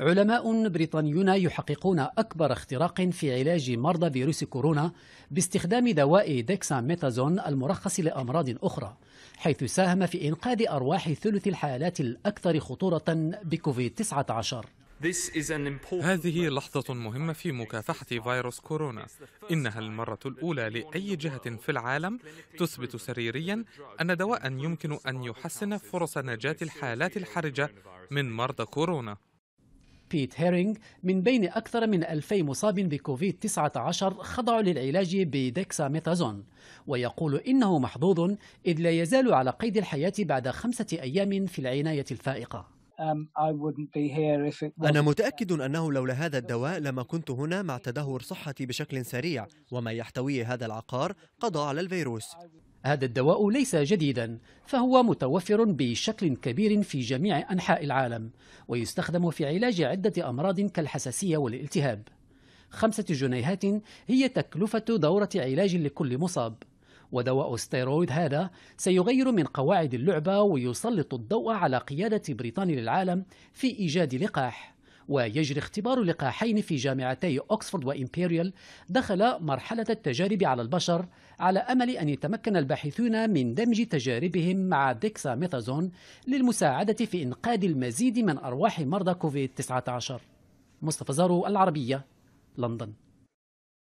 علماء بريطانيون يحققون أكبر اختراق في علاج مرضى فيروس كورونا باستخدام دواء ديكساميتازون المرخص لأمراض أخرى حيث ساهم في إنقاذ أرواح ثلث الحالات الأكثر خطورة بكوفيد-19 هذه لحظة مهمة في مكافحة فيروس كورونا إنها المرة الأولى لأي جهة في العالم تثبت سريريا أن دواء يمكن أن يحسن فرص نجاة الحالات الحرجة من مرضى كورونا بيت هيرينغ من بين أكثر من 2000 مصاب بكوفيد-19 خضعوا للعلاج بديكساميثازون ويقول إنه محظوظ إذ لا يزال على قيد الحياة بعد خمسة أيام في العناية الفائقة um, أنا متأكد أنه لولا هذا الدواء لما كنت هنا مع تدهور صحتي بشكل سريع وما يحتويه هذا العقار قضى على الفيروس هذا الدواء ليس جديدا فهو متوفر بشكل كبير في جميع أنحاء العالم ويستخدم في علاج عدة أمراض كالحساسية والالتهاب خمسة جنيهات هي تكلفة دورة علاج لكل مصاب ودواء ستيرويد هذا سيغير من قواعد اللعبة ويسلط الضوء على قيادة بريطانيا للعالم في إيجاد لقاح ويجري اختبار لقاحين في جامعتي أكسفورد وإمبيريال دخل مرحلة التجارب على البشر على أمل أن يتمكن الباحثون من دمج تجاربهم مع ديكساميثازون للمساعدة في إنقاذ المزيد من أرواح مرضى كوفيد-19 مصطفى زارو العربية لندن